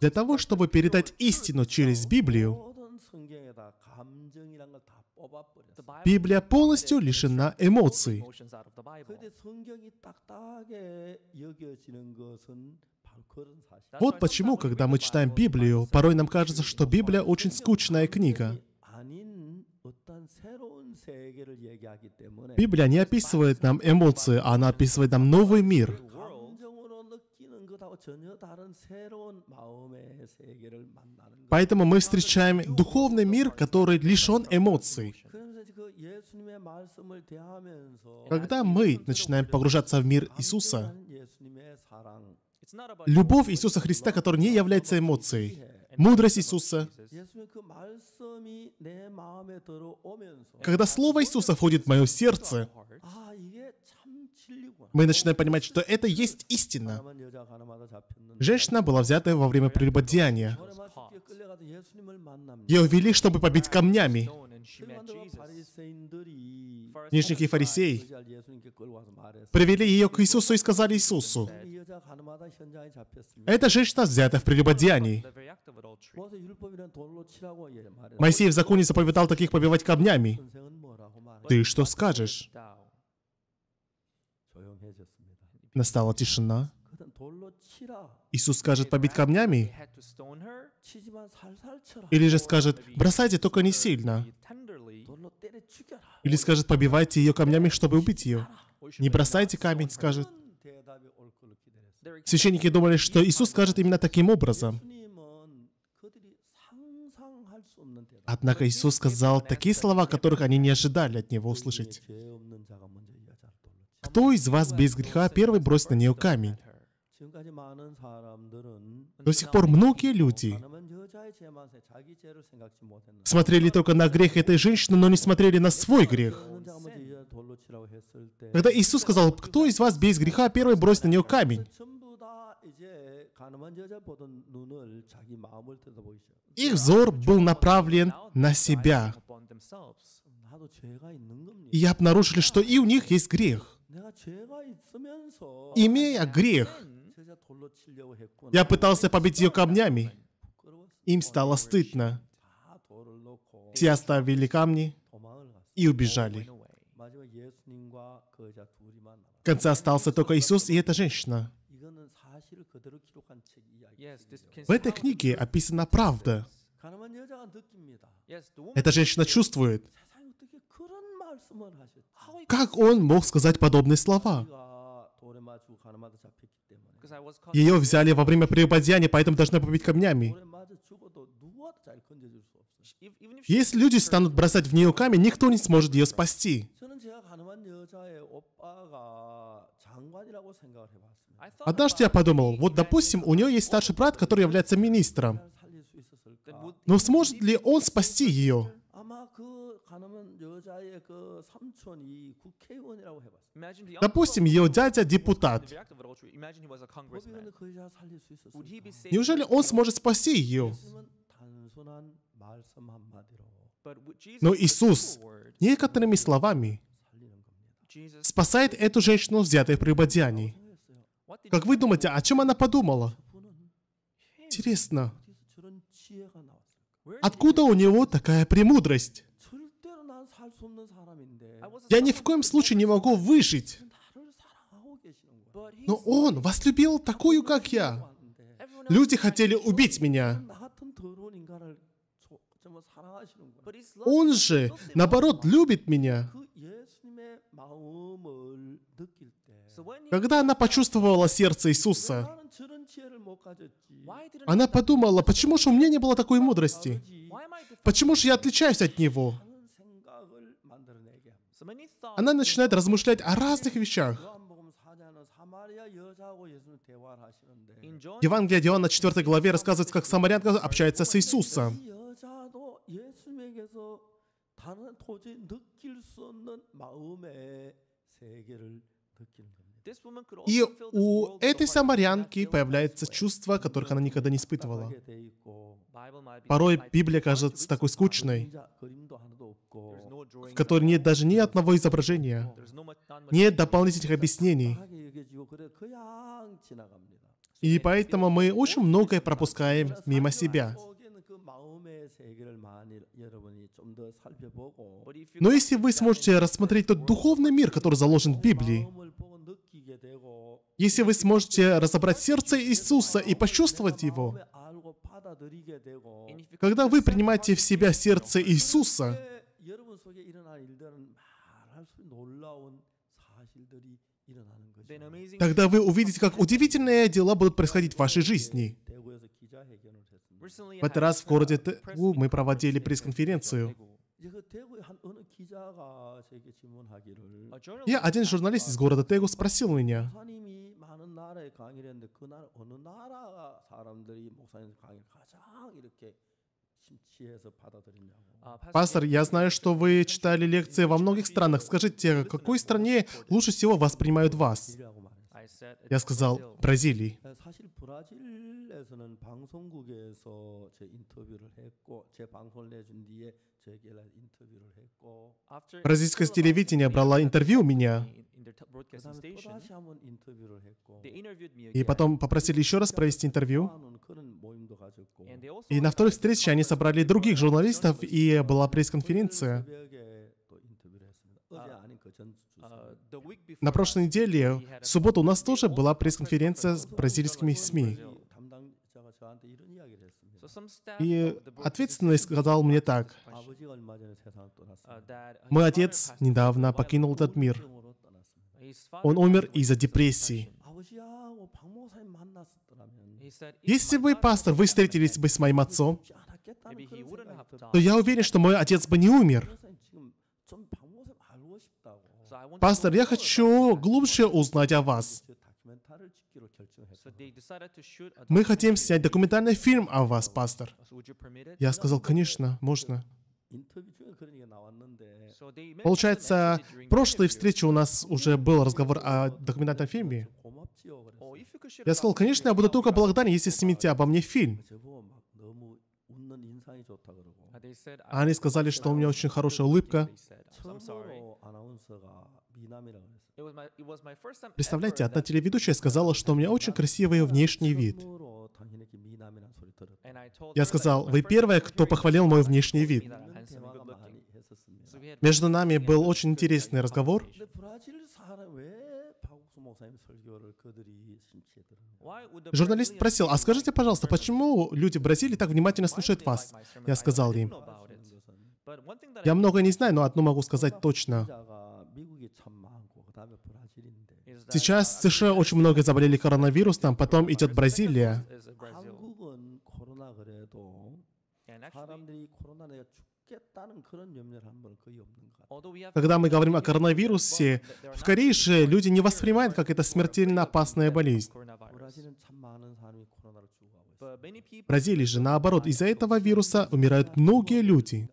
Для того, чтобы передать истину через Библию, Библия полностью лишена эмоций. Вот почему, когда мы читаем Библию, порой нам кажется, что Библия очень скучная книга. Библия не описывает нам эмоции, она описывает нам новый мир. Поэтому мы встречаем духовный мир, который лишен эмоций. Когда мы начинаем погружаться в мир Иисуса, любовь Иисуса Христа, которая не является эмоцией, мудрость Иисуса. Когда Слово Иисуса входит в мое сердце, мы начинаем понимать, что это есть истина. Женщина была взята во время прелюбодеяния. Ее вели, чтобы побить камнями. Книжники и фарисеи привели ее к Иисусу и сказали Иисусу, эта женщина взята в прелюбодеянии. Моисей в законе заповедал таких побивать камнями. Ты что скажешь? Настала тишина. Иисус скажет побить камнями? Или же скажет, бросайте только не сильно? Или скажет, побивайте ее камнями, чтобы убить ее? Не бросайте камень, скажет. Священники думали, что Иисус скажет именно таким образом. Однако Иисус сказал такие слова, которых они не ожидали от Него услышать. «Кто из вас без греха первый бросит на нее камень?» До сих пор многие люди смотрели только на грех этой женщины, но не смотрели на свой грех. Когда Иисус сказал, кто из вас без греха первый бросит на нее камень? Их взор был направлен на себя. И обнаружили, что и у них есть грех. Имея грех, я пытался побить ее камнями. Им стало стыдно. Все оставили камни и убежали. В конце остался только Иисус и эта женщина. В этой книге описана правда. Эта женщина чувствует, как он мог сказать подобные слова? Ее взяли во время приводяния, поэтому должны побить камнями. Если люди станут бросать в нее камень, никто не сможет ее спасти. 생각하는 여자의 오빠가 장관이라고 생각을 해봤습니다. Однажды я подумал, вот, допустим, у нее есть старший брат, который является министром. Но сможет ли он спасти ее? Допустим, ее дядя депутат. Неужели он сможет спасти ее? Но Иисус некоторыми словами спасает эту женщину, взятой в прелюбодеянии. Как вы думаете, о чем она подумала? Интересно, откуда у него такая премудрость? Я ни в коем случае не могу выжить. Но он вас любил такую, как я. Люди хотели убить меня. Он же, наоборот, любит меня. Когда она почувствовала сердце Иисуса, она подумала, почему же у меня не было такой мудрости? Почему же я отличаюсь от него? Она начинает размышлять о разных вещах. Евангелие Диоанна 4 главе рассказывается, как самарянка общается с Иисусом. 가는 도저히 느낄 수 없는 마음의 세계를 И у этой самарянки появляется чувство, которых она никогда не испытывала. Порой Библия кажется такой скучной, в которой нет даже ни одного изображения, нет дополнительных объяснений. И поэтому мы очень многое пропускаем мимо себя. Но если вы сможете рассмотреть тот духовный мир, который заложен в Библии, если вы сможете разобрать сердце Иисуса и почувствовать его, когда вы принимаете в себя сердце Иисуса, тогда вы увидите, как удивительные дела будут происходить в вашей жизни. В этот раз в городе Тегу мы проводили пресс-конференцию. Я один журналист из города Тегу спросил меня, Пастор, я знаю, что вы читали лекции во многих странах. Скажите, в какой стране лучше всего воспринимают вас? Я сказал «Бразилии». Э, Бразильское телевидение брало интервью у меня. И потом попросили еще раз провести интервью. И на второй встрече они собрали других журналистов, и была пресс-конференция. А, На прошлой неделе, в субботу, у нас тоже была пресс-конференция с бразильскими СМИ. И ответственный сказал мне так. Uh, мой отец недавно покинул этот мир. Он умер из-за депрессии. Если бы, пастор, вы встретились бы с моим отцом, то я уверен, что мой отец бы не умер. Пастор, я хочу глубже узнать о вас. Мы хотим снять документальный фильм о вас, пастор. Я сказал, конечно, можно. Получается, прошлой встрече у нас уже был разговор о документальном фильме. Oh, я сказал, конечно, я буду только благодарен, если снимете обо мне фильм. А они сказали, что у меня очень хорошая улыбка. Представляете, одна телеведущая сказала, что у меня очень красивый внешний вид. Я сказал, вы первая, кто похвалил мой внешний вид. Между нами был очень интересный разговор. Журналист спросил: а скажите, пожалуйста, почему люди в Бразилии так внимательно слушают вас? Я сказал им, я много не знаю, но одно могу сказать точно. Сейчас в США очень много заболели коронавирусом, потом идет Бразилия. Когда мы говорим о коронавирусе, в Корее же люди не воспринимают, как это смертельно опасная болезнь. В Бразилии же, наоборот, из-за этого вируса умирают многие люди.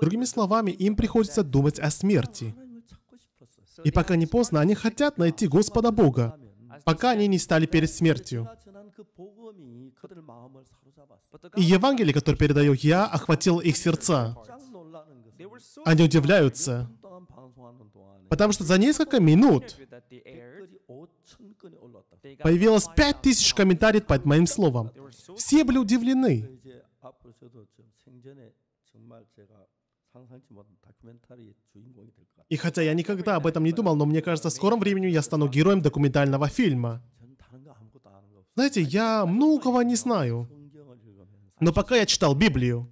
Другими словами, им приходится думать о смерти. И пока не поздно, они хотят найти Господа Бога, пока они не стали перед смертью. И Евангелие, которое передаю я, охватило их сердца. Они удивляются, потому что за несколько минут появилось пять тысяч комментариев под моим словом. Все были удивлены. И хотя я никогда об этом не думал, но мне кажется, в скором времени я стану героем документального фильма. Знаете, я многого не знаю. Но пока я читал Библию,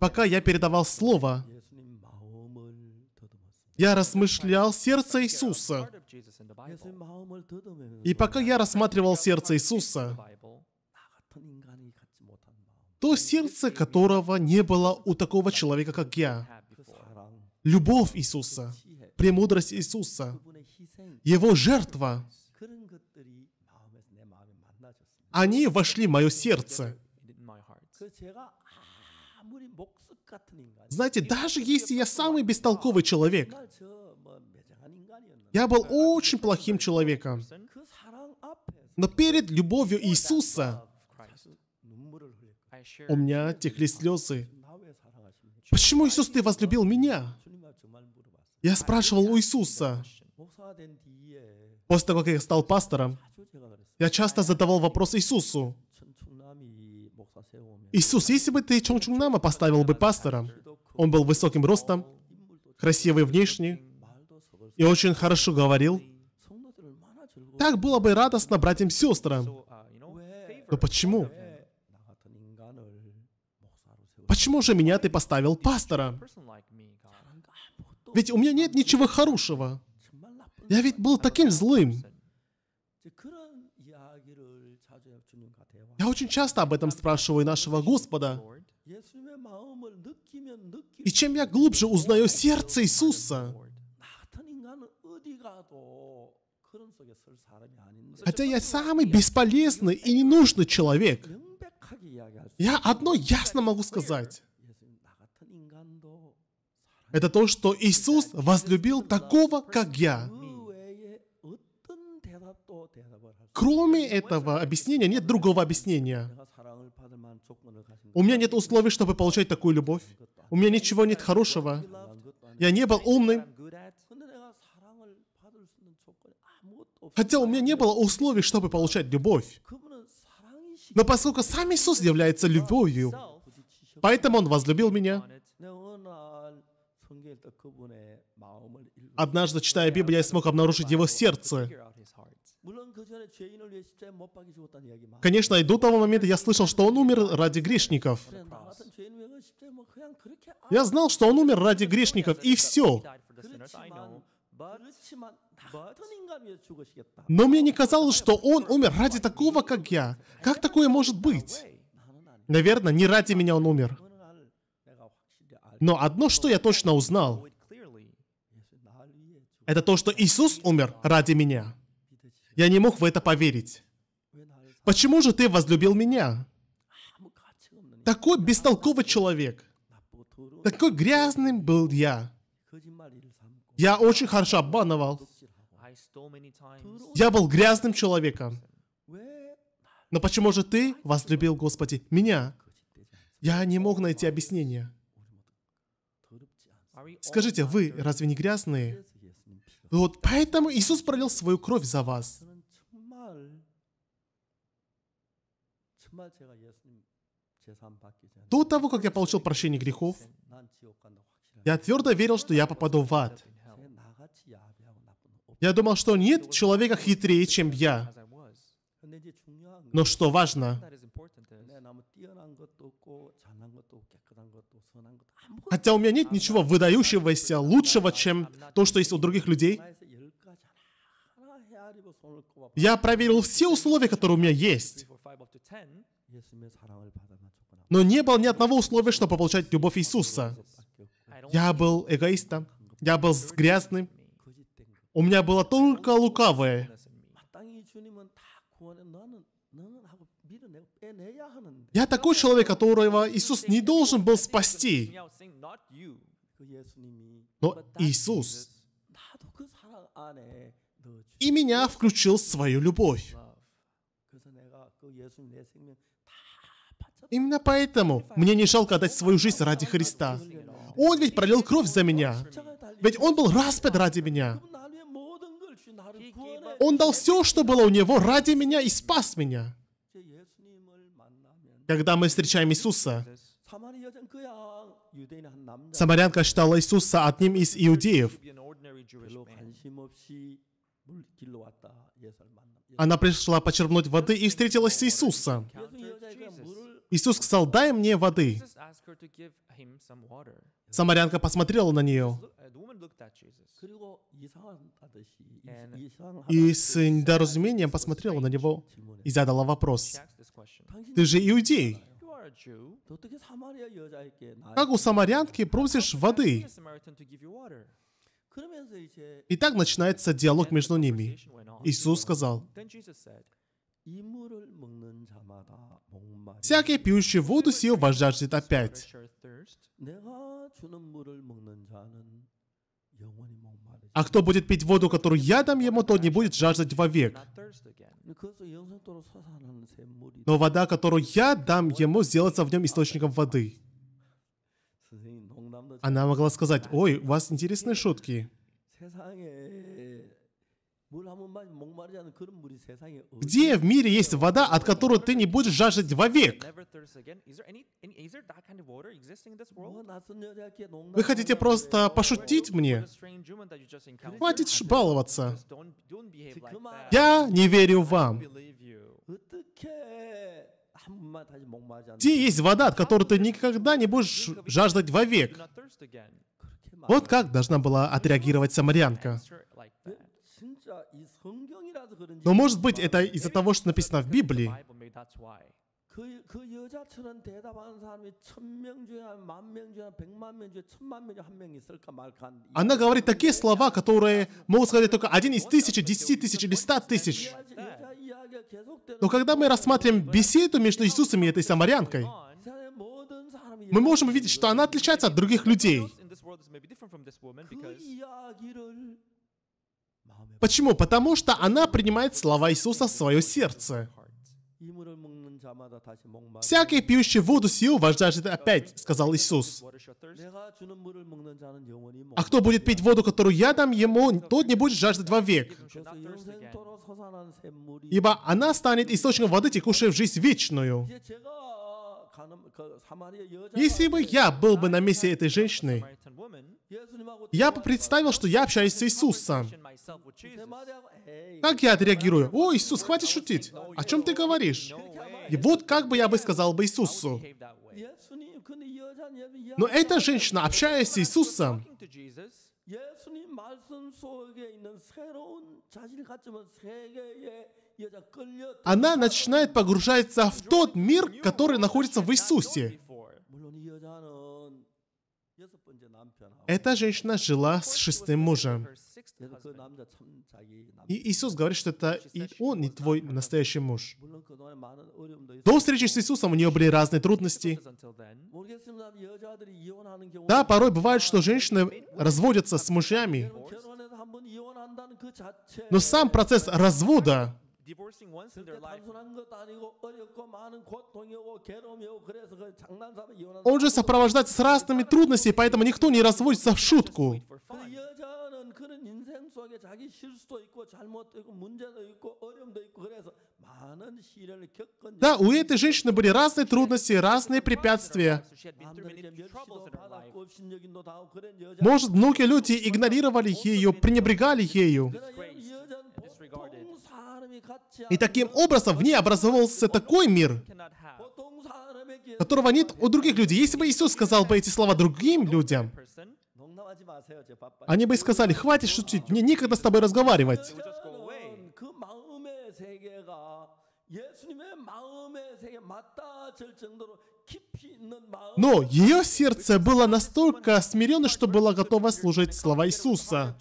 пока я передавал Слово, я размышлял сердце Иисуса. И пока я рассматривал сердце Иисуса, то сердце которого не было у такого человека, как я любовь Иисуса, премудрость Иисуса, Его жертва, они вошли в мое сердце. Знаете, даже если я самый бестолковый человек, я был очень плохим человеком, но перед любовью Иисуса у меня текли слезы. Почему, Иисус, Ты возлюбил меня? Я спрашивал у Иисуса. После того, как я стал пастором, я часто задавал вопрос Иисусу. Иисус, если бы ты Чончуннама поставил бы пастором, он был высоким ростом, красивый внешний, и очень хорошо говорил, так было бы радостно братьям и сестрам. Но почему? Почему же меня ты поставил пастором? Ведь у меня нет ничего хорошего. Я ведь был таким злым. Я очень часто об этом спрашиваю нашего Господа. И чем я глубже узнаю сердце Иисуса, хотя я самый бесполезный и ненужный человек, я одно ясно могу сказать это то, что Иисус возлюбил такого, как я. Кроме этого объяснения нет другого объяснения. У меня нет условий, чтобы получать такую любовь. У меня ничего нет хорошего. Я не был умным. Хотя у меня не было условий, чтобы получать любовь. Но поскольку сам Иисус является любовью, поэтому Он возлюбил меня. Однажды, читая Библию, я смог обнаружить его сердце. А Конечно, и до того момента я слышал, что он умер ради грешников. А? Я знал, что он умер ради грешников, и все. Но мне не казалось, что он умер ради такого, как я. Как такое может быть? Ну ну. Наверное, не ради меня он умер. Но одно, что я точно узнал, это то, что Иисус умер ради меня. Я не мог в это поверить. Почему же ты возлюбил меня? Такой бестолковый человек. Такой грязным был я. Я очень хорошо обманывал. Я был грязным человеком. Но почему же ты возлюбил, Господи, меня? Я не мог найти объяснение. Скажите, вы разве не грязные? Вот поэтому Иисус пролил свою кровь за вас. До того, как я получил прощение грехов, я твердо верил, что я попаду в ад. Я думал, что нет человека хитрее, чем я. Но что важно, Хотя у меня нет ничего выдающегося, лучшего, чем то, что есть у других людей. Я проверил все условия, которые у меня есть. Но не было ни одного условия, чтобы получать любовь Иисуса. Я был эгоистом. Я был грязным. У меня было только лукавое. Я такой человек, которого Иисус не должен был спасти но Иисус а и меня включил в свою любовь. Именно поэтому мне не жалко отдать свою жизнь ради Христа. Он ведь пролил кровь за меня. Ведь он был распят ради меня. Он дал все, что было у него ради меня и спас меня. Когда мы встречаем Иисуса, Самарянка считала Иисуса одним из иудеев. Она пришла почерпнуть воды и встретилась с Иисусом. Иисус сказал, дай мне воды. Самарянка посмотрела на нее. И с недоразумением посмотрела на него и задала вопрос. Ты же иудей. Как у самарянки просишь воды? И так начинается диалог между ними. Иисус сказал, «Всякий, пьющий воду сию, возжаждет опять». А кто будет пить воду, которую я дам ему, тот не будет жаждать вовек. Ну, Но вода, которую я дам ему, сделается в нем источником воды. Ну, она могла сказать, ой, у вас интересные шутки. Где в мире есть вода, от которой ты не будешь жаждать вовек? Вы хотите просто пошутить мне? Хватит баловаться. Я не верю вам. Где есть вода, от которой ты никогда не будешь жаждать вовек? Вот как должна была отреагировать самарянка. Но может быть это из-за того, что написано в Библии. Она говорит такие слова, которые могут сказать только один из тысячи, десяти тысяч или ста тысяч. Но когда мы рассматриваем беседу между Иисусом и этой самарянкой, мы можем увидеть, что она отличается от других людей. Почему? Потому что она принимает слова Иисуса в свое сердце. «Всякий пьющий воду сию вас опять», — сказал Иисус. «А кто будет пить воду, которую я дам ему, тот не будет жаждать вовек. Ибо она станет источником воды, текущей в жизнь вечную». Если бы я был бы на месте этой женщины, я бы представил, что я общаюсь с Иисусом. Как я отреагирую? О, Иисус, хватит шутить. О чем ты говоришь? И вот как бы я бы сказал бы Иисусу. Но эта женщина, общаясь с Иисусом, она начинает погружаться в тот мир, который находится в Иисусе. Эта женщина жила с шестым мужем. И Иисус говорит, что это и он не твой настоящий муж. До встречи с Иисусом у нее были разные трудности. Да, порой бывает, что женщины разводятся с мужьями. Но сам процесс развода divorcing once in their life. Он же сопровождается с разными трудностями, поэтому никто не разводится в шутку. Да, у этой женщины были разные трудности, разные препятствия. Может, многие люди игнорировали ее, пренебрегали ею. И таким образом в ней образовался такой мир, которого нет у других людей. Если бы Иисус сказал бы эти слова другим людям, ну, типа, они бы сказали, хватит шутить, мне некогда с тобой разговаривать. Но ее сердце было настолько смиренно, что было готово служить слова Иисуса.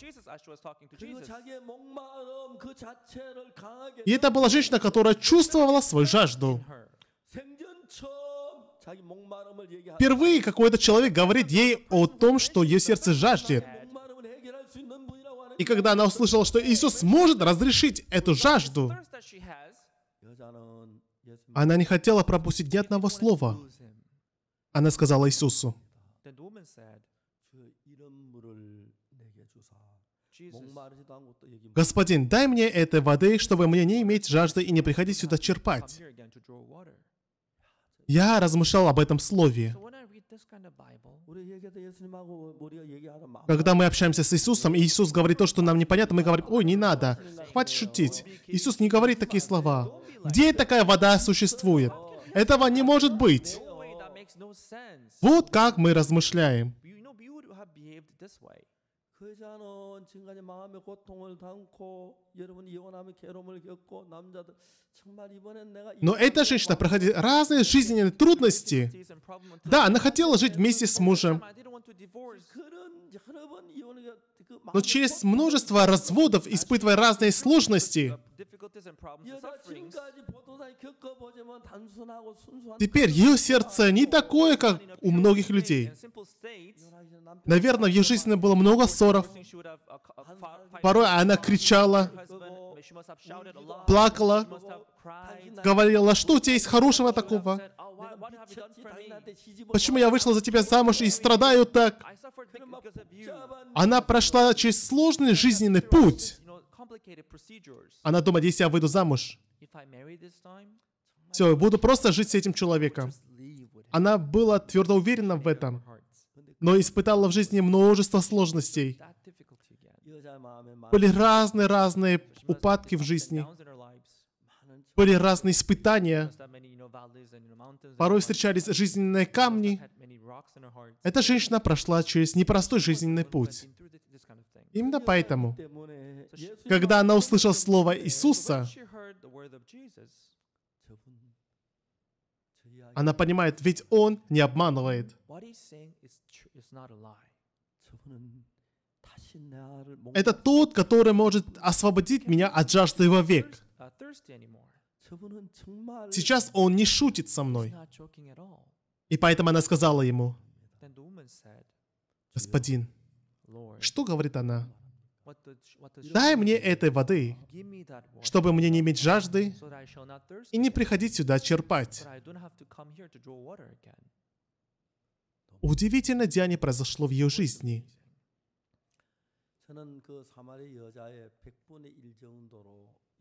И это была женщина, которая чувствовала свою жажду. Впервые какой-то человек говорит ей о том, что ее сердце жаждет. И когда она услышала, что Иисус может разрешить эту жажду, она не хотела пропустить ни одного слова. Она сказала Иисусу. «Господин, дай мне этой воды, чтобы мне не иметь жажды и не приходить сюда черпать». Я размышлял об этом слове. Когда мы общаемся с Иисусом, и Иисус говорит то, что нам непонятно, мы говорим, ой, не надо, хватит шутить. Иисус не говорит такие слова. Где такая вода существует? Этого не может быть. Вот как мы размышляем. 그 지금까지 마음의 고통을 당고 여러분 이혼하면 괴로움을 겪고 남자들 정말 이번엔 내가 Но эта женщина проходила разные жизненные трудности. Да, она хотела жить вместе с мужем. Но через множество разводов, испытывая разные сложности, теперь ее сердце не такое, как у многих людей. Наверное, в ее жизни было много ссоров. Uh, uh, Порой она кричала, плакала, говорила, что у тебя есть хорошего такого? Oh, Почему я вышла за тебя замуж и страдаю так? Она прошла через сложный жизненный путь. Она думает, если я выйду замуж, все, буду просто жить с этим человеком. Она была твердо уверена в этом, но испытала в жизни множество сложностей. Были разные-разные упадки в жизни. Были разные испытания. Порой встречались жизненные камни. Эта женщина прошла через непростой жизненный путь. Именно поэтому, когда она услышала слово Иисуса, она понимает, ведь Он не обманывает. Это тот, который может освободить меня от жажды вовек. Сейчас он не шутит со мной. И поэтому она сказала ему, «Господин, что говорит она? Дай мне этой воды, чтобы мне не иметь жажды и не приходить сюда черпать. Удивительно, Диане произошло в ее жизни –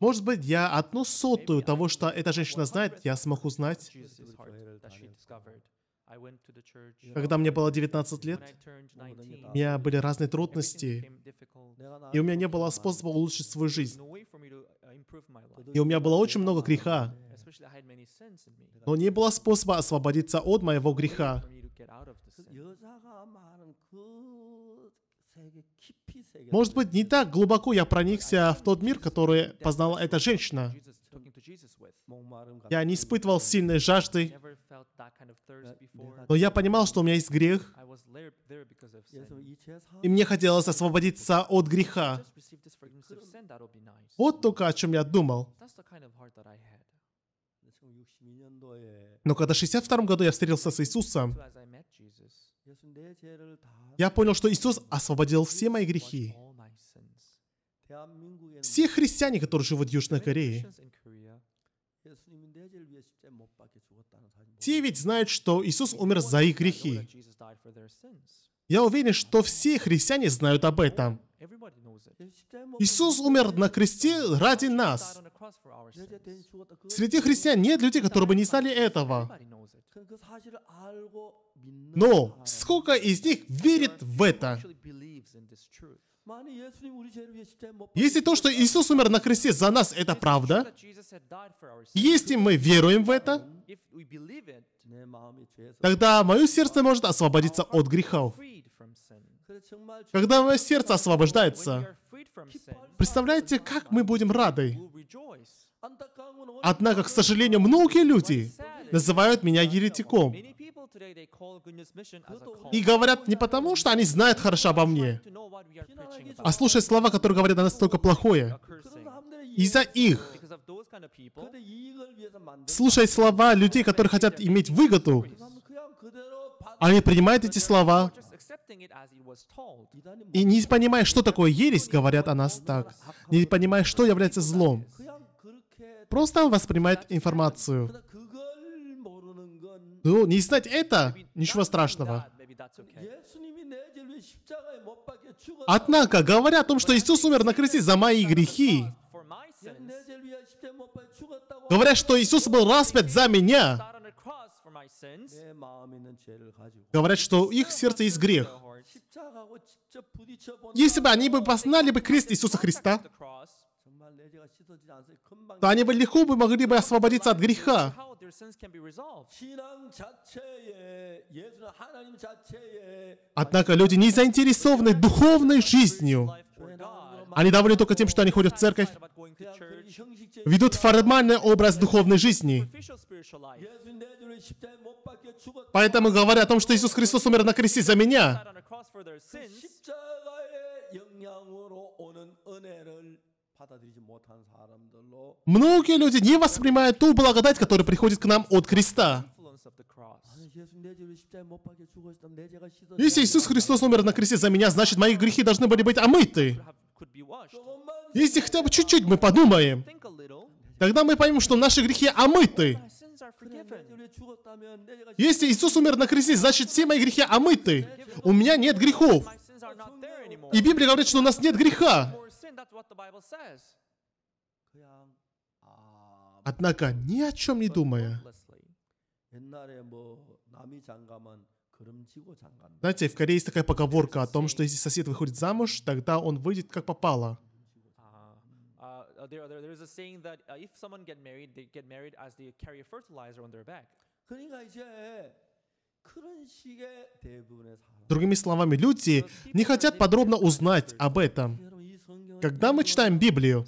может быть, я одну сотую того, что эта женщина знает, я смог узнать. Когда мне было 19 лет, у меня были разные трудности, и у меня не было способа улучшить свою жизнь. Uh, и у меня было очень много греха, но не было способа освободиться от моего греха. Может быть, не так глубоко я проникся в тот мир, который познала эта женщина. Я не испытывал сильной жажды, но я понимал, что у меня есть грех, и мне хотелось освободиться от греха. Вот только о чем я думал. Но когда в 62 году я встретился с Иисусом, я понял, что Иисус освободил все мои грехи. Все христиане, которые живут в Южной Корее, те ведь знают, что Иисус умер за их грехи. Я уверен, что все христиане знают об этом. Иисус умер на кресте ради нас. Среди христиан нет людей, которые бы не знали этого. Но сколько из них верит в это? Если то, что Иисус умер на кресте за нас, это правда, если мы веруем в это, тогда мое сердце может освободиться от грехов. Когда мое сердце освобождается, представляете, как мы будем рады? Однако, к сожалению, многие люди называют меня еретиком. И говорят не потому, что они знают хорошо обо мне, а слушая слова, которые говорят о нас только плохое. Из-за их, слушая слова людей, которые хотят иметь выгоду, они принимают эти слова и не понимая, что такое ересь, говорят о нас так. Не понимая, что является злом. Просто воспринимает информацию. Ну, не знать это, ничего страшного. Однако, говоря о том, что Иисус умер на кресте за мои грехи, говоря, что Иисус был распят за меня, говорят, что у их сердце есть грех. Если бы они бы познали бы крест Иисуса Христа, то они бы легко бы могли бы освободиться от греха. Однако люди не заинтересованы духовной жизнью. Они довольны только тем, что они ходят в церковь, ведут формальный образ духовной жизни. Поэтому говоря о том, что Иисус Христос умер на кресте за меня, Многие люди не воспринимают ту благодать, которая приходит к нам от креста. Если Иисус Христос умер на кресте за меня, значит, мои грехи должны были быть омыты. Если хотя бы чуть-чуть мы подумаем, тогда мы поймем, что наши грехи омыты. А Если Иисус умер на кресте, значит все мои грехи омыты. А у меня нет грехов. И Библия говорит, что у нас нет греха. Однако, ни о чем не думая, знаете, в Корее есть такая поговорка о том, что если сосед выходит замуж, тогда он выйдет как попало. А, а, Другими словами, люди не хотят подробно узнать об этом. Когда мы читаем Библию,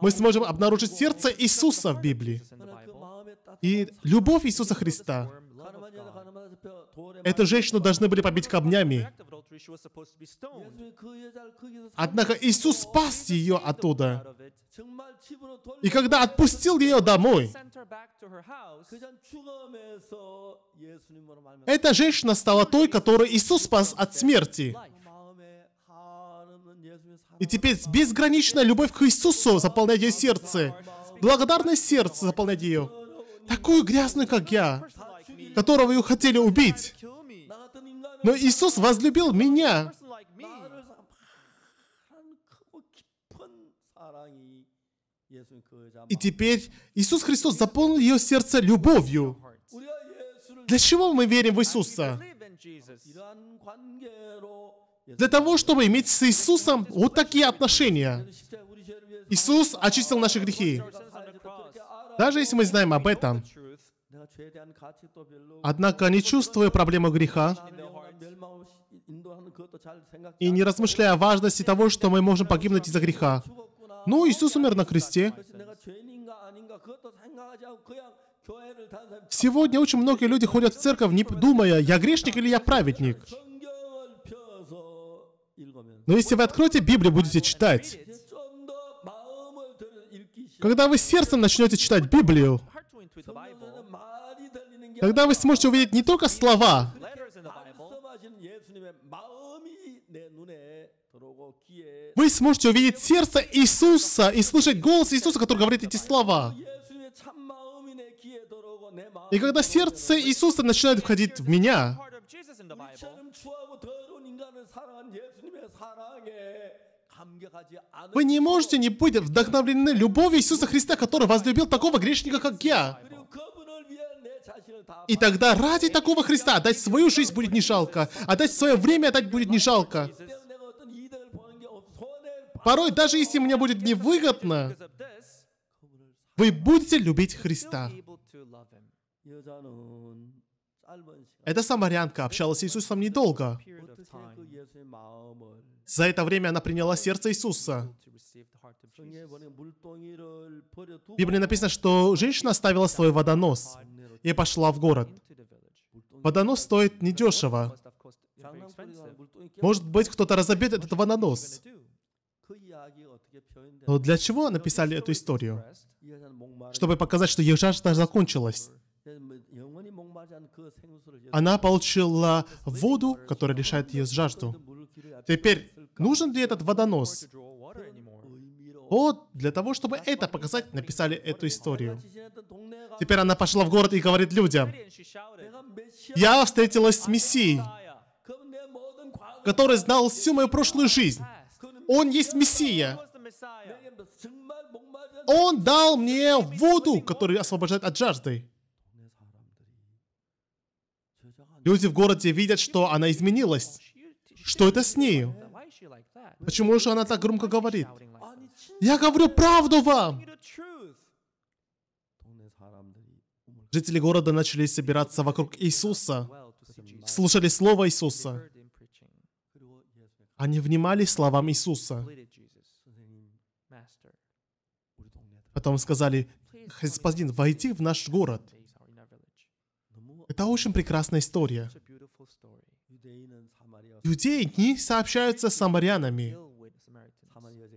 мы сможем обнаружить сердце Иисуса в Библии и любовь Иисуса Христа. Эту женщину должны были побить камнями. Однако Иисус спас ее оттуда. И когда отпустил ее домой, эта женщина стала той, которую Иисус спас от смерти. И теперь безграничная любовь к Иисусу заполняет ее сердце. Благодарное сердце заполняет ее. Такую грязную, как я, которого ее хотели убить. Но Иисус возлюбил меня. И теперь Иисус Христос заполнил ее сердце любовью. Для чего мы верим в Иисуса? Для того, чтобы иметь с Иисусом вот такие отношения. Иисус очистил наши грехи. Даже если мы знаем об этом, однако не чувствуя проблему греха и не размышляя о важности того, что мы можем погибнуть из-за греха. Ну, Иисус умер на кресте. Сегодня очень многие люди ходят в церковь, не думая, я грешник или я праведник. Но если вы откроете Библию, будете читать. Когда вы сердцем начнете читать Библию, тогда вы сможете увидеть не только слова, вы сможете увидеть сердце Иисуса и слышать голос Иисуса, который говорит эти слова. И когда сердце Иисуса начинает входить в меня, вы не можете не быть вдохновлены любовью Иисуса Христа, который возлюбил такого грешника, как я. И тогда ради такого Христа отдать свою жизнь будет не жалко, отдать свое время отдать будет не жалко. Порой, даже если мне будет невыгодно, вы будете любить Христа. Эта самарянка общалась с Иисусом недолго. За это время она приняла сердце Иисуса. В Библии написано, что женщина оставила свой водонос и пошла в город. Водонос стоит недешево. Может быть, кто-то разобьет этот водонос. Но для чего написали эту историю? Чтобы показать, что ее жажда закончилась. Она получила воду, которая лишает ее жажду. Теперь, нужен ли этот водонос? Вот для того, чтобы это показать, написали эту историю. Теперь она пошла в город и говорит людям, «Я встретилась с Мессией, который знал всю мою прошлую жизнь. Он есть Мессия. Он дал мне воду, которая освобождает от жажды. Люди в городе видят, что она изменилась. Что это с нею? Почему же она так громко говорит? Я говорю правду вам! Жители города начали собираться вокруг Иисуса, слушали слово Иисуса. Они внимали словам Иисуса. Потом сказали, «Господин, войди в наш город». Это очень прекрасная история. Иудеи не сообщаются с самарянами.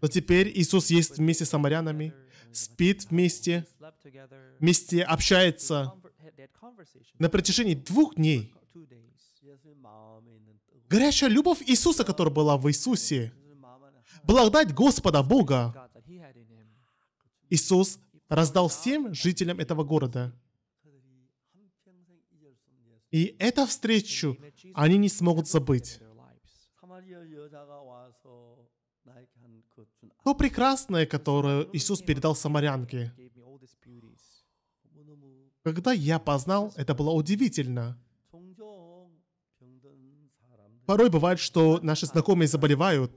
Но теперь Иисус есть вместе с самарянами, спит вместе, вместе общается. На протяжении двух дней горячая любовь Иисуса, которая была в Иисусе, благодать Господа Бога, Иисус раздал всем жителям этого города – и эту встречу они не смогут забыть. То прекрасное, которое Иисус передал самарянке. Когда я познал, это было удивительно. Порой бывает, что наши знакомые заболевают.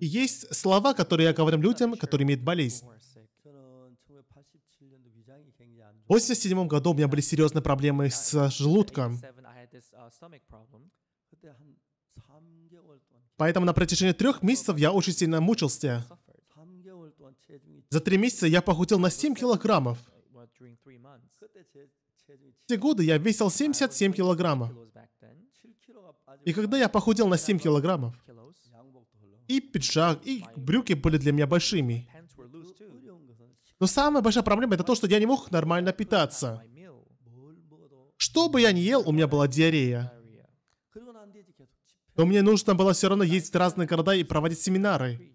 И есть слова, которые я говорю людям, которые имеют болезнь. В 87 году у меня были серьезные проблемы с желудком. Uh, Поэтому на протяжении трех месяцев я очень сильно мучился. За три месяца я похудел на 7 килограммов. В те годы я весил 77 килограммов. И когда я похудел на 7 килограммов, и пиджак, и брюки были для меня большими. Но самая большая проблема это то, что я не мог нормально питаться. Что бы я ни ел, у меня была диарея. Но мне нужно было все равно ездить в разные города и проводить семинары.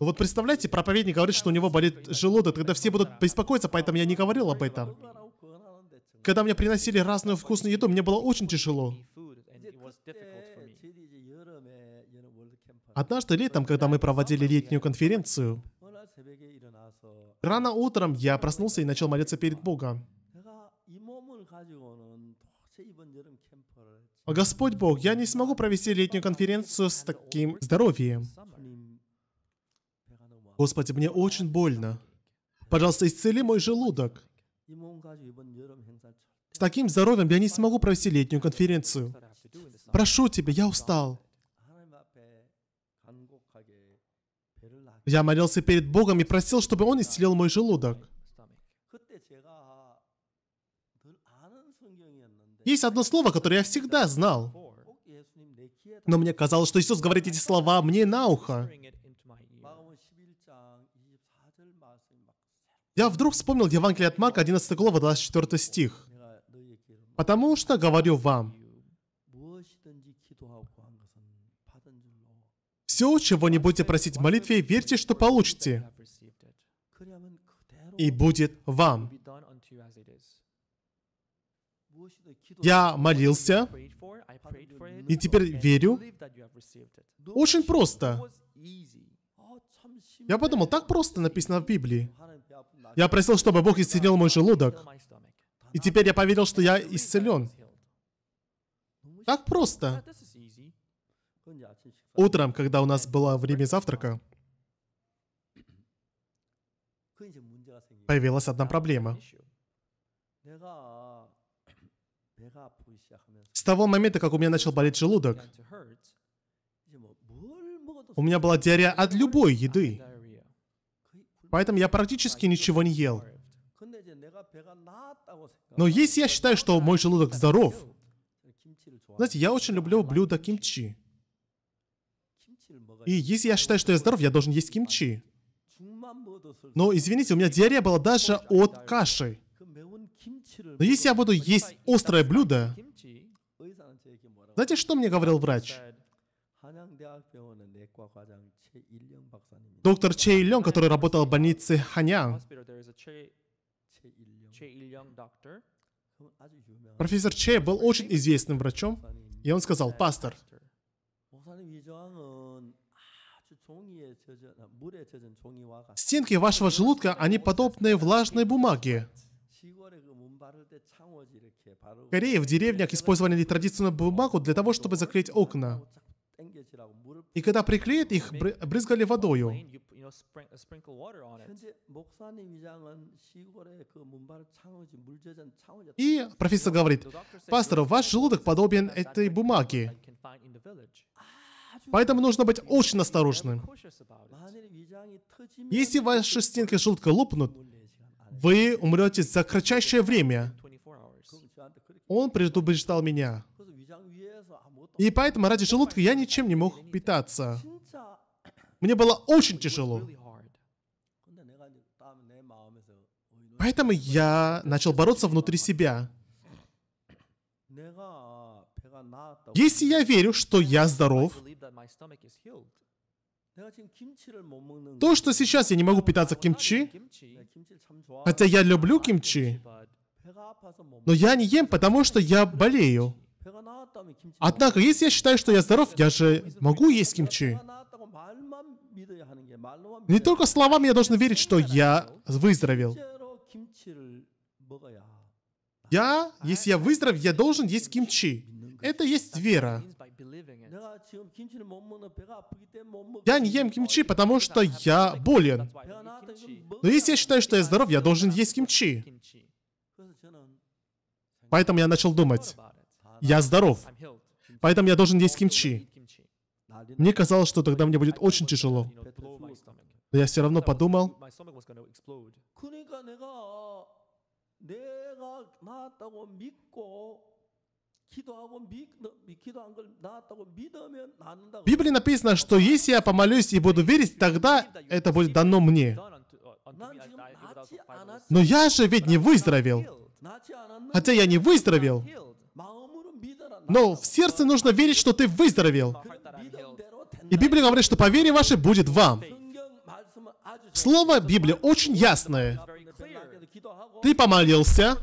Ну вот представляете, проповедник говорит, что у него болит желудок, тогда все будут беспокоиться, поэтому я не говорил об этом. Когда мне приносили разную вкусную еду, мне было очень тяжело. Однажды летом, когда мы проводили летнюю конференцию, рано утром я проснулся и начал молиться перед Богом. Господь Бог, я не смогу провести летнюю конференцию с таким здоровьем. Господи, мне очень больно. Пожалуйста, исцели мой желудок. С таким здоровьем я не смогу провести летнюю конференцию. Прошу тебя, я устал. Я молился перед Богом и просил, чтобы Он исцелил мой желудок. Есть одно слово, которое я всегда знал. Но мне казалось, что Иисус говорит эти слова мне на ухо. Я вдруг вспомнил Евангелие от Марка, 11 глава, 24 стих. «Потому что говорю вам, Все, чего не будете просить в молитве, верьте, что получите. И будет вам. Я молился, и теперь верю. Очень просто. Я подумал, так просто написано в Библии. Я просил, чтобы Бог исцелил мой желудок. И теперь я поверил, что я исцелен. Так просто. Утром, когда у нас было время завтрака, появилась одна проблема. С того момента, как у меня начал болеть желудок, у меня была диарея от любой еды. Поэтому я практически ничего не ел. Но если я считаю, что мой желудок здоров, знаете, я очень люблю блюдо кимчи. И если я считаю, что я здоров, я должен есть кимчи. Но, извините, у меня диарея была даже от каши. Но если я буду есть острое блюдо... Знаете, что мне говорил врач? Доктор Чей Лён, который работал в больнице Ханян. Профессор Чей был очень известным врачом, и он сказал, «Пастор, Стенки вашего желудка, они подобные влажной бумаге. В в деревнях использовали традиционную бумагу для того, чтобы заклеить окна. И когда приклеят их, брызгали водою. Uh, И профессор говорит, пастор, ваш желудок подобен этой бумаге. Поэтому нужно быть очень осторожным. Если ваши стенки желудка лопнут, вы умрете за кратчайшее время. Он предупреждал меня. И поэтому ради желудка я ничем не мог питаться. Мне было очень тяжело. Поэтому я начал бороться внутри себя. Если я верю, что я здоров, то, что сейчас я не могу питаться кимчи, хотя я люблю кимчи, но я не ем, потому что я болею. Однако, если я считаю, что я здоров, я же могу есть кимчи. Не только словами я должен верить, что я выздоровел. Я, если я выздоров, я должен есть кимчи. Это есть вера. Я не ем кимчи, потому что я болен. Но если я считаю, что я здоров, я должен есть кимчи. Поэтому я начал думать, я здоров, поэтому я должен есть кимчи. Мне казалось, что тогда мне будет очень тяжело. Но я все равно подумал, 내가 в Библии написано, что если я помолюсь и буду верить, тогда это будет дано мне. Uh, Но я же ведь не выздоровел. Хотя я не выздоровел. Но в сердце нужно верить, что ты выздоровел. И Библия говорит, что по вере вашей будет вам. Слово Библии очень ясное. Ты помолился,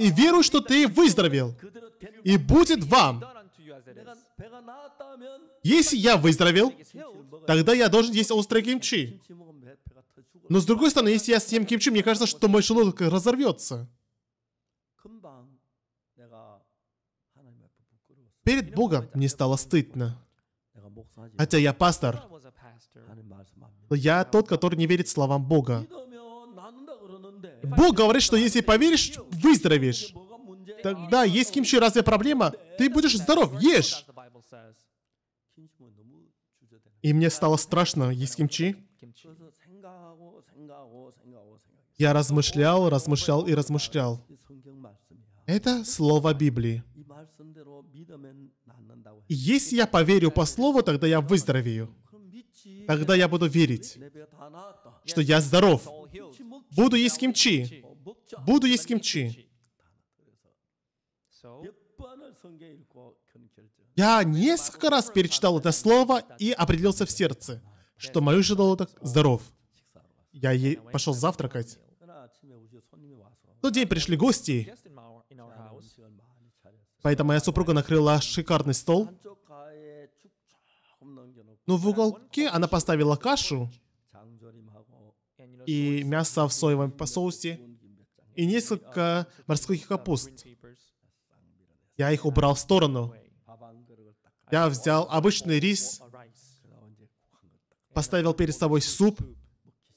и веруй, что ты выздоровел, и будет вам. Если я выздоровел, тогда я должен есть острые кимчи. Но с другой стороны, если я съем кимчи, мне кажется, что мой желудок разорвется. Перед Богом мне стало стыдно. Хотя я пастор. Но я тот, который не верит словам Бога. Бог говорит, что если поверишь, выздоровеешь. Тогда есть кимчи, разве проблема? Ты будешь здоров, ешь! И мне стало страшно, есть кимчи. Я размышлял, размышлял и размышлял. Это слово Библии. И если я поверю по слову, тогда я выздоровею. Тогда я буду верить, что я здоров. Буду есть кимчи. Буду есть кимчи. Я несколько раз перечитал это слово и определился в сердце, что мой желудок здоров. Я ей пошел завтракать. В тот день пришли гости, поэтому моя супруга накрыла шикарный стол. Но ну, в уголке она поставила кашу, и мясо в соевом соусе, и несколько морских капуст. Я их убрал в сторону. Я взял обычный рис, поставил перед собой суп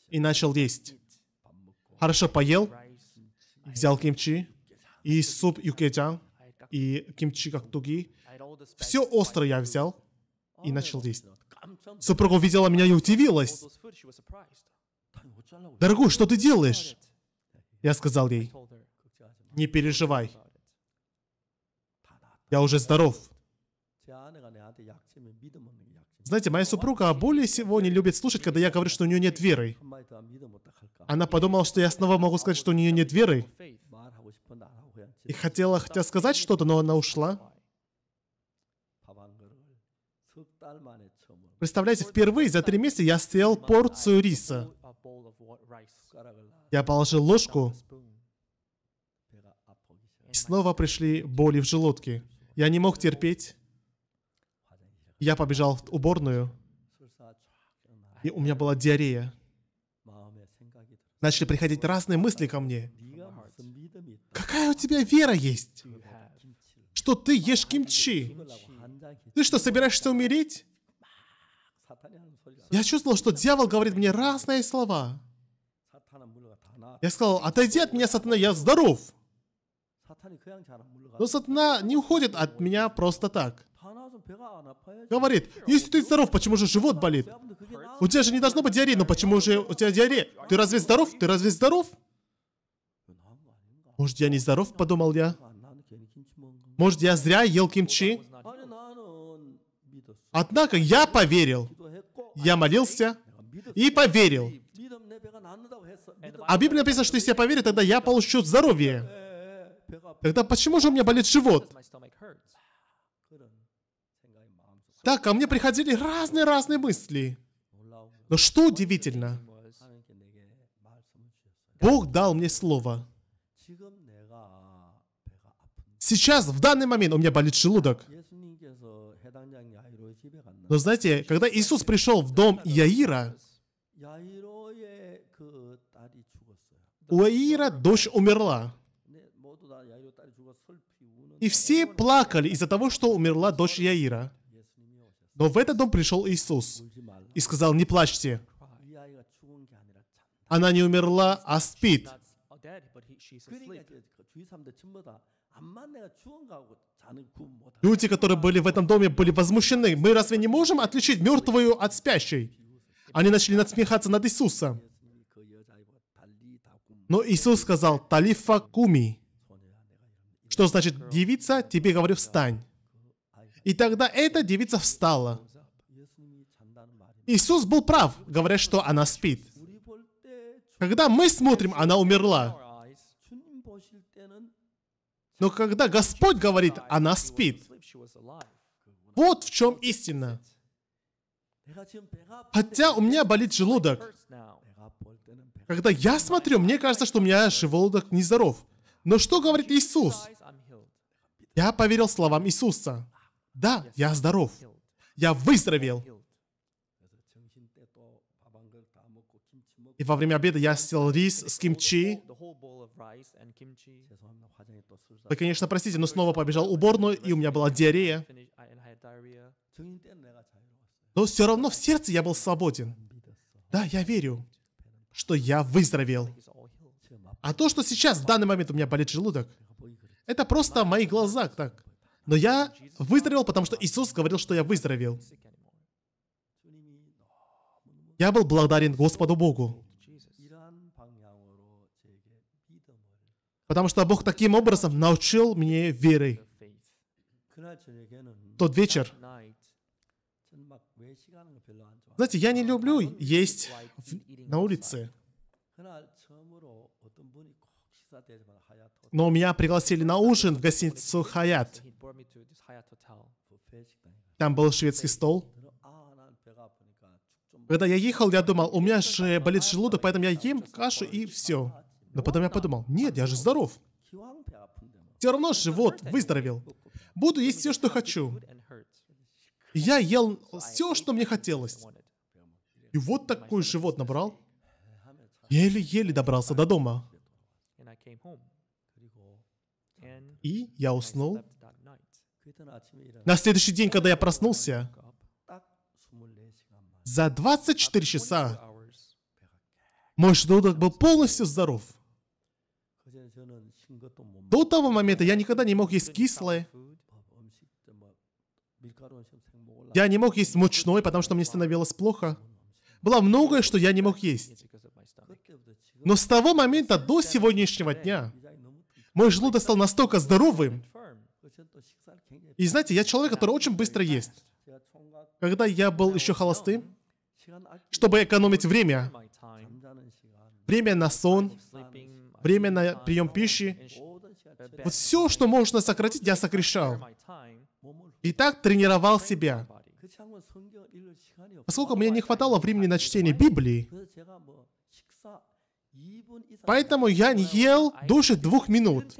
и начал есть. Хорошо поел, взял кимчи, и суп юкеджан, и кимчи как туги. Все острое я взял и начал есть. Супруга увидела меня и удивилась. «Дорогой, что ты делаешь?» Я сказал ей, «Не переживай, я уже здоров». Знаете, моя супруга более всего не любит слушать, когда я говорю, что у нее нет веры. Она подумала, что я снова могу сказать, что у нее нет веры. И хотела хотя сказать что-то, но она ушла. Представляете, впервые за три месяца я съел порцию риса. Я положил ложку, и снова пришли боли в желудке. Я не мог терпеть. Я побежал в уборную, и у меня была диарея. Начали приходить разные мысли ко мне. Какая у тебя вера есть? Что ты ешь кимчи? Ты что, собираешься умереть? Я чувствовал, что дьявол говорит мне разные слова. Я сказал, отойди от меня, сатана, я здоров. Но сатана не уходит от меня просто так. Говорит, если ты здоров, почему же живот болит? У тебя же не должно быть диареи, но почему же у тебя диарея? Ты разве здоров? Ты разве здоров? Может, я не здоров, подумал я. Может, я зря ел кимчи? Однако я поверил. Я молился и поверил. А Библия написано, что если я поверю, тогда я получу здоровье. Тогда почему же у меня болит живот? Так, ко мне приходили разные-разные мысли. Но что удивительно, Бог дал мне слово. Сейчас, в данный момент, у меня болит желудок. Но знаете, когда Иисус пришел в дом Яира, Уаира дочь умерла. И все плакали из-за того, что умерла дочь Яира. Но в этот дом пришел Иисус и сказал, не плачьте. Она не умерла, а спит. Люди, которые были в этом доме, были возмущены. Мы разве не можем отличить мертвую от спящей? Они начали надсмехаться над Иисусом. Но Иисус сказал «Талифа куми», что значит «девица, тебе говорю, встань». И тогда эта девица встала. Иисус был прав, говоря, что она спит. Когда мы смотрим, она умерла. Но когда Господь говорит, она спит. Вот в чем истина. Хотя у меня болит желудок. Когда я смотрю, мне кажется, что у меня желудок нездоров. Но что говорит Иисус? Я поверил словам Иисуса. Да, я здоров. Я выздоровел. И во время обеда я съел рис с кимчи. Вы, конечно, простите, но снова побежал уборную, и у меня была диарея. Но все равно в сердце я был свободен. Да, я верю что я выздоровел. А то, что сейчас, в данный момент у меня болит желудок, это просто мои глаза так. Но я выздоровел, потому что Иисус говорил, что я выздоровел. Я был благодарен Господу Богу. Потому что Бог таким образом научил мне верой. Тот вечер, знаете, я не люблю есть на улице. Но меня пригласили на ужин в гостиницу Хаят. Там был шведский стол. Когда я ехал, я думал, у меня же болит желудок, поэтому я ем кашу и все. Но потом я подумал, нет, я же здоров. Все равно живот выздоровел. Буду есть все, что хочу. Я ел все, что мне хотелось. И вот такой живот набрал. Еле-еле добрался до дома. И я уснул. На следующий день, когда я проснулся, за 24 часа мой желудок был полностью здоров. До того момента я никогда не мог есть кислое. Я не мог есть мучной, потому что мне становилось плохо. Было многое, что я не мог есть. Но с того момента до сегодняшнего дня мой желудок стал настолько здоровым. И знаете, я человек, который очень быстро ест. Когда я был еще холостым, чтобы экономить время, время на сон, время на прием пищи, вот все, что можно сократить, я сокращал. И так тренировал себя. Поскольку мне не хватало времени на чтение Библии, Поэтому я не ел дольше двух минут.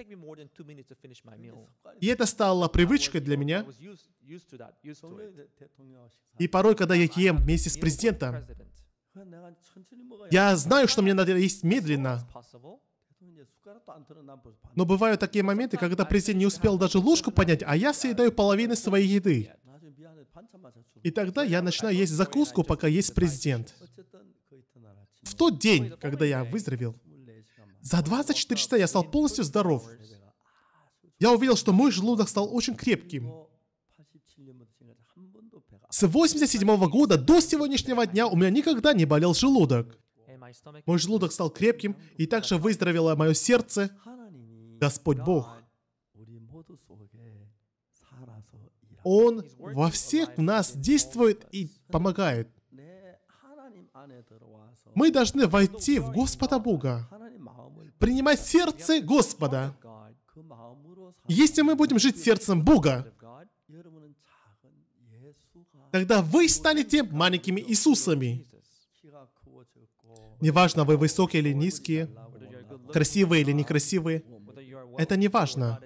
И это стало привычкой для меня. И порой, когда я ем вместе с президентом, я знаю, что мне надо есть медленно. Но бывают такие моменты, когда президент не успел даже ложку поднять, а я съедаю половину своей еды. И тогда я начинаю есть закуску, пока есть президент. В тот день, когда я выздоровел, за 24 часа я стал полностью здоров. Я увидел, что мой желудок стал очень крепким. С 87 -го года до сегодняшнего дня у меня никогда не болел желудок. Мой желудок стал крепким, и также выздоровело мое сердце. Господь Бог. Он во всех в нас действует и помогает. Мы должны войти в Господа Бога, принимать сердце Господа. Если мы будем жить сердцем Бога, тогда вы станете маленькими Иисусами. Неважно, вы высокие или низкие, красивые или некрасивые, это не важно.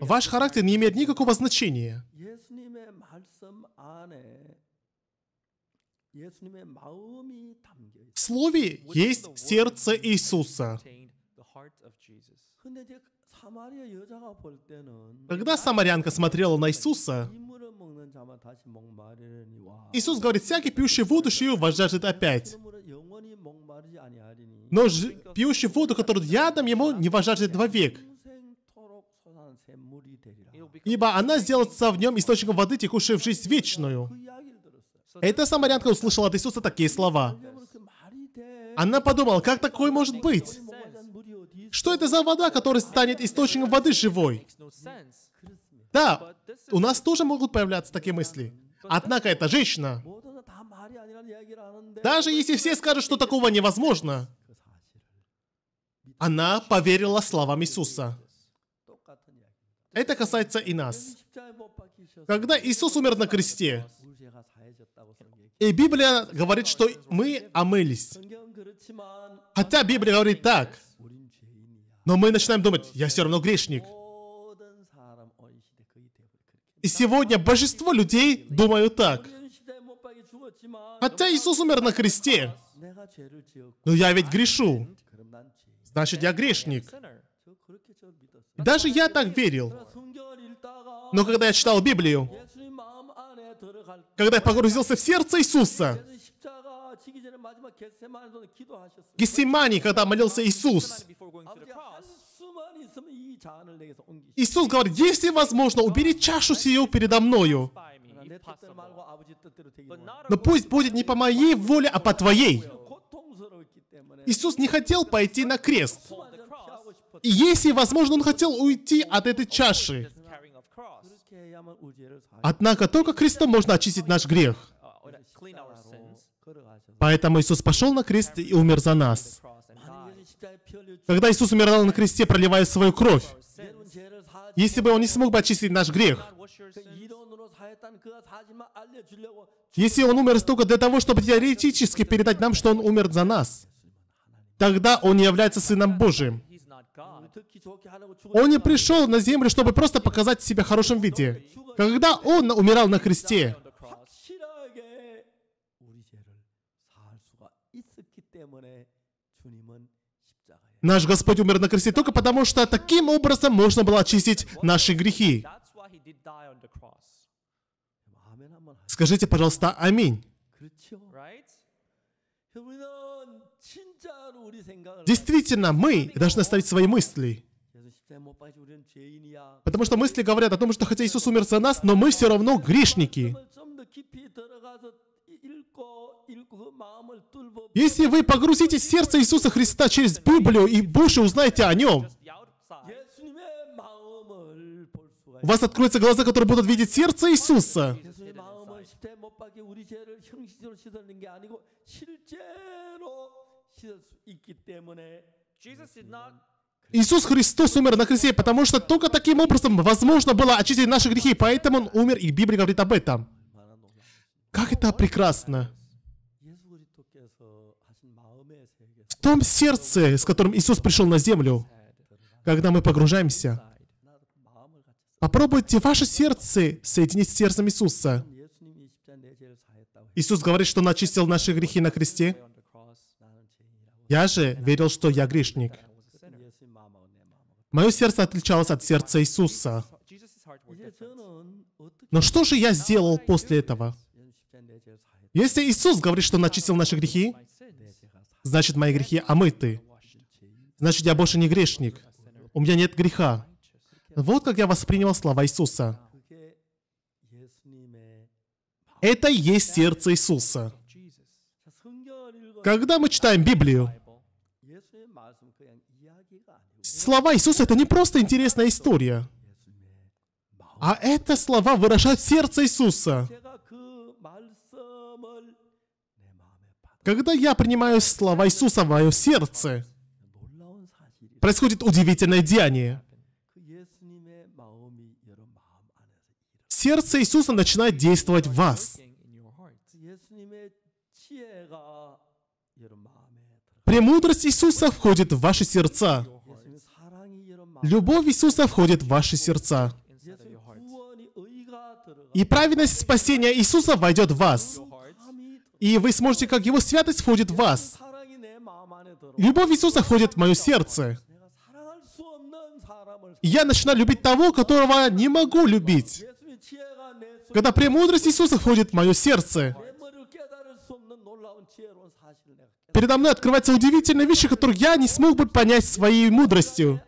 Ваш характер не имеет никакого значения. В слове есть сердце Иисуса. Когда самарянка смотрела на Иисуса, Иисус говорит, всякий пьющий воду шию возжаждет опять. Но ж... пьющий воду, которую я дам ему, не возжаждет вовек. Ибо она сделается в нем источником воды, текущей в жизнь вечную. Э, эта самарянка услышала от Иисуса такие слова. Она подумала, как такое может быть? Что это за вода, которая станет источником воды живой? Да, у нас тоже могут появляться такие мысли. Однако эта женщина, даже если все скажут, что такого невозможно, она поверила словам Иисуса. Это касается и нас. Когда Иисус умер на кресте, и Библия говорит, что мы омылись. Хотя Библия говорит так. Но мы начинаем думать, я все равно грешник. И сегодня большинство людей думают так. Хотя Иисус умер на кресте. Но я ведь грешу. Значит, я грешник. Даже я так верил. Но когда я читал Библию, когда я погрузился в сердце Иисуса, Гефсимани, когда молился Иисус, Иисус говорит, если возможно, убери чашу сию передо мною. Но пусть будет не по моей воле, а по твоей. Иисус не хотел пойти на крест. И если возможно, он хотел уйти от этой чаши. Однако только крестом можно очистить наш грех. Поэтому Иисус пошел на крест и умер за нас. Когда Иисус умирал на кресте, проливая свою кровь, если бы Он не смог бы очистить наш грех, если Он умер только для того, чтобы теоретически передать нам, что Он умер за нас, тогда Он не является Сыном Божиим. Он не пришел на землю, чтобы просто показать себя в хорошем виде. Когда он умирал на кресте, наш Господь умер на кресте только потому, что таким образом можно было очистить наши грехи. Скажите, пожалуйста, аминь. Действительно, мы должны ставить свои мысли. Потому что мысли говорят о том, что хотя Иисус умер за нас, но мы все равно грешники. Если вы погрузите сердце Иисуса Христа через Библию и больше узнаете о Нем, у вас откроются глаза, которые будут видеть сердце Иисуса. Иисус Христос умер на кресте, потому что только таким образом возможно было очистить наши грехи, поэтому Он умер, и Библия говорит об этом. Как это прекрасно! В том сердце, с которым Иисус пришел на землю, когда мы погружаемся, попробуйте ваше сердце соединить с сердцем Иисуса. Иисус говорит, что Он очистил наши грехи на кресте. Я же верил, что я грешник. Мое сердце отличалось от сердца Иисуса. Но что же я сделал после этого? Если Иисус говорит, что начистил наши грехи, значит, мои грехи омыты. Значит, я больше не грешник. У меня нет греха. Вот как я воспринял слова Иисуса. Это и есть сердце Иисуса. Когда мы читаем Библию, слова Иисуса — это не просто интересная история, а это слова выражают сердце Иисуса. Когда я принимаю слова Иисуса в мое сердце, происходит удивительное деяние. Сердце Иисуса начинает действовать в вас. Премудрость Иисуса входит в ваши сердца. Любовь Иисуса входит в ваши сердца. И праведность спасения Иисуса войдет в вас. И вы сможете, как Его святость входит в вас. Любовь Иисуса входит в мое сердце. я начинаю любить того, которого не могу любить. Когда премудрость Иисуса входит в мое сердце, Передо мной открываются удивительные вещи, которых я не смог бы понять своей мудростью.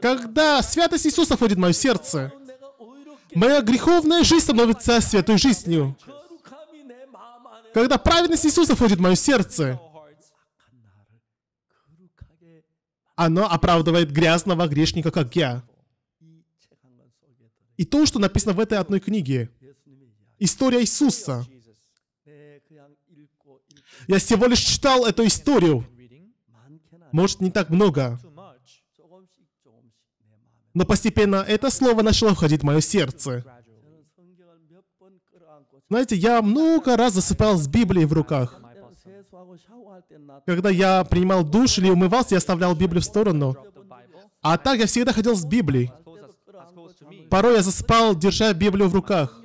Когда святость Иисуса входит в мое сердце, моя греховная жизнь становится святой жизнью. Когда праведность Иисуса входит в мое сердце, оно оправдывает грязного грешника, как я. И то, что написано в этой одной книге, история Иисуса — я всего лишь читал эту историю. Может, не так много. Но постепенно это слово начало входить в мое сердце. Знаете, я много раз засыпал с Библией в руках. Когда я принимал душ или умывался, я оставлял Библию в сторону. А так я всегда ходил с Библией. Порой я засыпал, держа Библию в руках.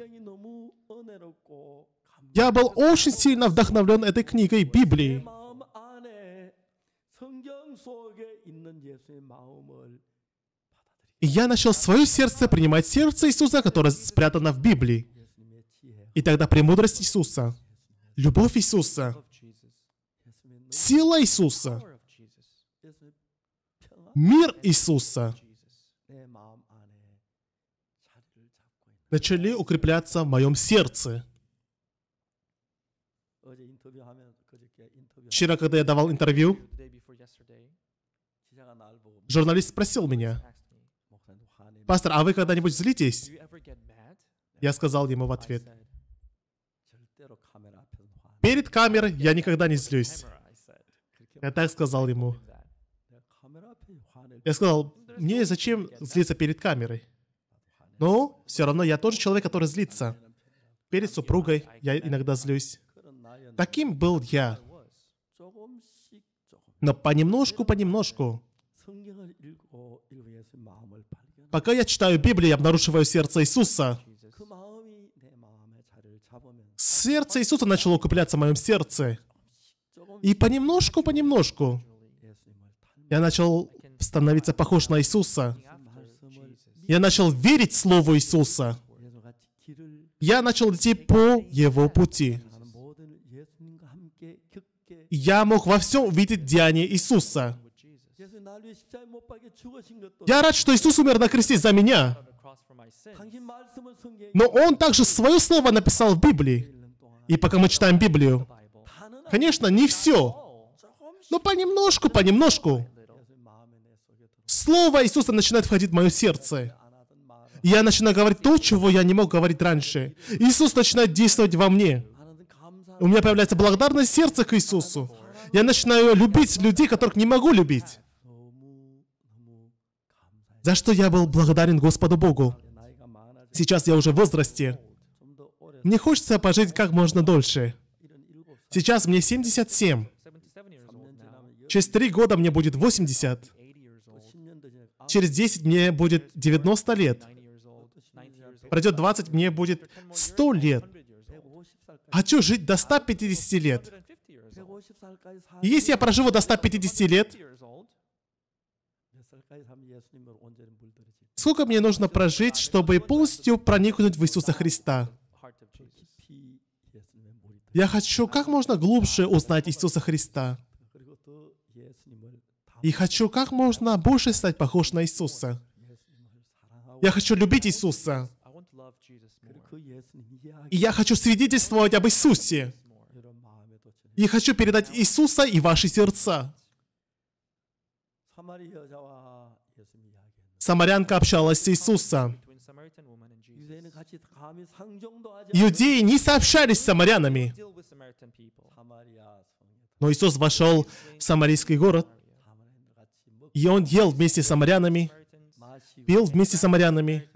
Я был очень сильно вдохновлен этой книгой Библии. И я начал свое сердце принимать сердце Иисуса, которое спрятано в Библии. И тогда премудрость Иисуса, любовь Иисуса, сила Иисуса, мир Иисуса начали укрепляться в моем сердце. Вчера, когда я давал интервью, журналист спросил меня, «Пастор, а вы когда-нибудь злитесь?» Я сказал ему в ответ, «Перед камерой я никогда не злюсь». Я так сказал ему. Я сказал, мне зачем злиться перед камерой? Но «Ну, все равно я тоже человек, который злится. Перед супругой я иногда злюсь. Таким был я. Но понемножку-понемножку, пока я читаю Библию, я обнаруживаю сердце Иисуса. Сердце Иисуса начало укрепляться в моем сердце. И понемножку-понемножку я начал становиться похож на Иисуса. Я начал верить Слову Иисуса. Я начал идти по Его пути я мог во всем видеть деяние Иисуса. Я рад, что Иисус умер на кресте за меня. Но Он также свое слово написал в Библии. И пока мы читаем Библию, конечно, не все, но понемножку, понемножку. Слово Иисуса начинает входить в мое сердце. я начинаю говорить то, чего я не мог говорить раньше. Иисус начинает действовать во мне. У меня появляется благодарность сердца к Иисусу. Я начинаю любить людей, которых не могу любить. За что я был благодарен Господу Богу. Сейчас я уже в возрасте. Мне хочется пожить как можно дольше. Сейчас мне 77. Через три года мне будет 80. Через 10 мне будет 90 лет. Пройдет 20, мне будет 100 лет. Хочу а жить до 150 лет. если я проживу до 150 лет, сколько мне нужно прожить, чтобы полностью проникнуть в Иисуса Христа? Я хочу как можно глубже узнать Иисуса Христа. И хочу как можно больше стать похож на Иисуса. Я хочу любить Иисуса. И я хочу свидетельствовать об Иисусе. И хочу передать Иисуса и ваши сердца. Самарянка общалась с Иисусом. Иудеи не сообщались с самарянами. Но Иисус вошел в самарийский город, и Он ел вместе с самарянами, пил вместе с самарянами,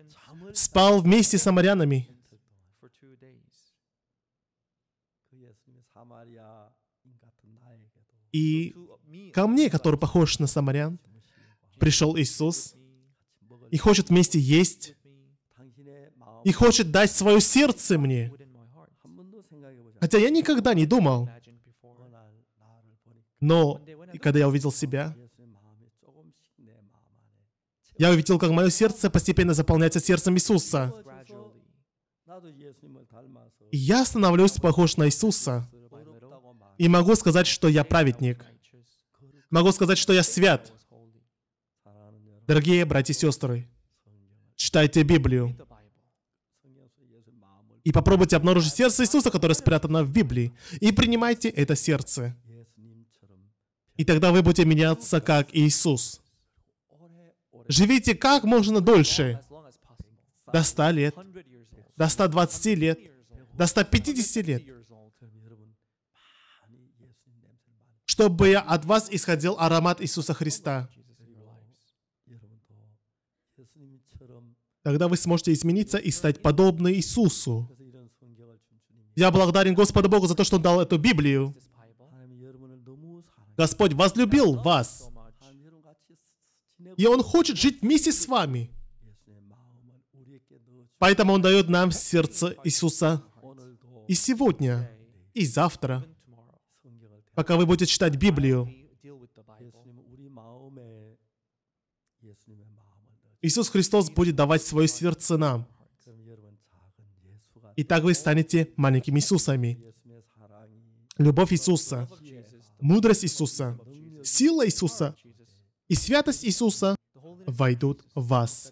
спал вместе с самарянами. И ко мне, который похож на самарян, пришел Иисус и хочет вместе есть, и хочет дать свое сердце мне. Хотя я никогда не думал. Но когда я увидел себя, я увидел, как мое сердце постепенно заполняется сердцем Иисуса. И я становлюсь похож на Иисуса. И могу сказать, что я праведник. Могу сказать, что я свят. Дорогие братья и сестры, читайте Библию. И попробуйте обнаружить сердце Иисуса, которое спрятано в Библии. И принимайте это сердце. И тогда вы будете меняться, как Иисус. Живите как можно дольше. До 100 лет, до 120 лет, до 150 лет. чтобы от вас исходил аромат Иисуса Христа. Тогда вы сможете измениться и стать подобны Иисусу. Я благодарен Господу Богу за то, что Он дал эту Библию. Господь возлюбил вас. И Он хочет жить вместе с вами. Поэтому Он дает нам сердце Иисуса и сегодня, и завтра пока вы будете читать Библию. Иисус Христос будет давать свое сердце нам. И так вы станете маленькими Иисусами. Любовь Иисуса, мудрость Иисуса, сила Иисуса и святость Иисуса войдут в вас.